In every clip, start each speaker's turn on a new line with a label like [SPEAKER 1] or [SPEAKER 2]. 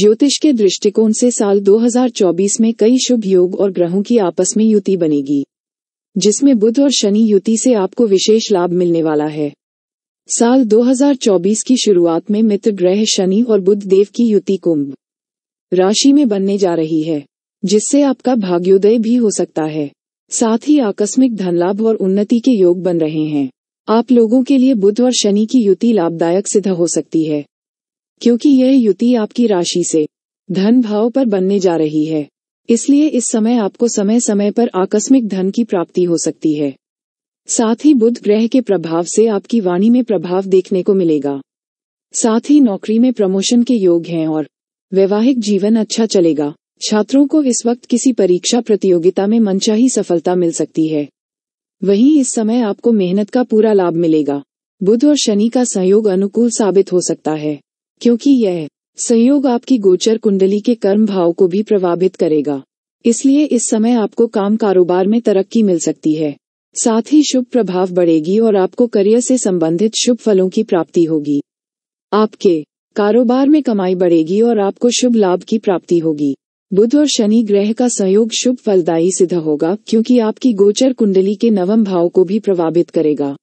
[SPEAKER 1] ज्योतिष के दृष्टिकोण से साल 2024 में कई शुभ योग और ग्रहों की आपस में युति बनेगी जिसमें बुध और शनि युति से आपको विशेष लाभ मिलने वाला है साल 2024 की शुरुआत में मित्र ग्रह शनि और बुध देव की युति कुंभ राशि में बनने जा रही है जिससे आपका भाग्योदय भी हो सकता है साथ ही आकस्मिक धनलाभ और उन्नति के योग बन रहे हैं आप लोगों के लिए बुध और शनि की युति लाभदायक सिद्ध हो सकती है क्योंकि यह युति आपकी राशि से धन भाव पर बनने जा रही है इसलिए इस समय आपको समय समय पर आकस्मिक धन की प्राप्ति हो सकती है साथ ही बुध ग्रह के प्रभाव से आपकी वाणी में प्रभाव देखने को मिलेगा साथ ही नौकरी में प्रमोशन के योग हैं और वैवाहिक जीवन अच्छा चलेगा छात्रों को इस वक्त किसी परीक्षा प्रतियोगिता में मनचाही सफलता मिल सकती है वहीं इस समय आपको मेहनत का पूरा लाभ मिलेगा बुध और शनि का सहयोग अनुकूल साबित हो सकता है क्योंकि यह संयोग आपकी गोचर कुंडली के कर्म भाव को भी प्रभावित करेगा इसलिए इस समय आपको काम कारोबार में तरक्की मिल सकती है साथ ही शुभ प्रभाव बढ़ेगी और आपको करियर से संबंधित शुभ फलों की प्राप्ति होगी आपके कारोबार में कमाई बढ़ेगी और आपको शुभ लाभ की प्राप्ति होगी बुध और शनि ग्रह का संयोग शुभ फलदायी सिद्ध होगा क्योंकि आपकी गोचर कुंडली के नवम भाव को भी प्रभावित करेगा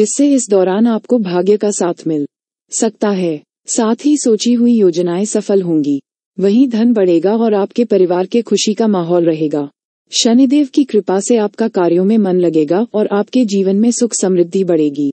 [SPEAKER 1] जिससे इस दौरान आपको भाग्य का साथ मिल सकता है साथ ही सोची हुई योजनाएं सफल होंगी वहीं धन बढ़ेगा और आपके परिवार के खुशी का माहौल रहेगा शनिदेव की कृपा से आपका कार्यों में मन लगेगा और आपके जीवन में सुख समृद्धि बढ़ेगी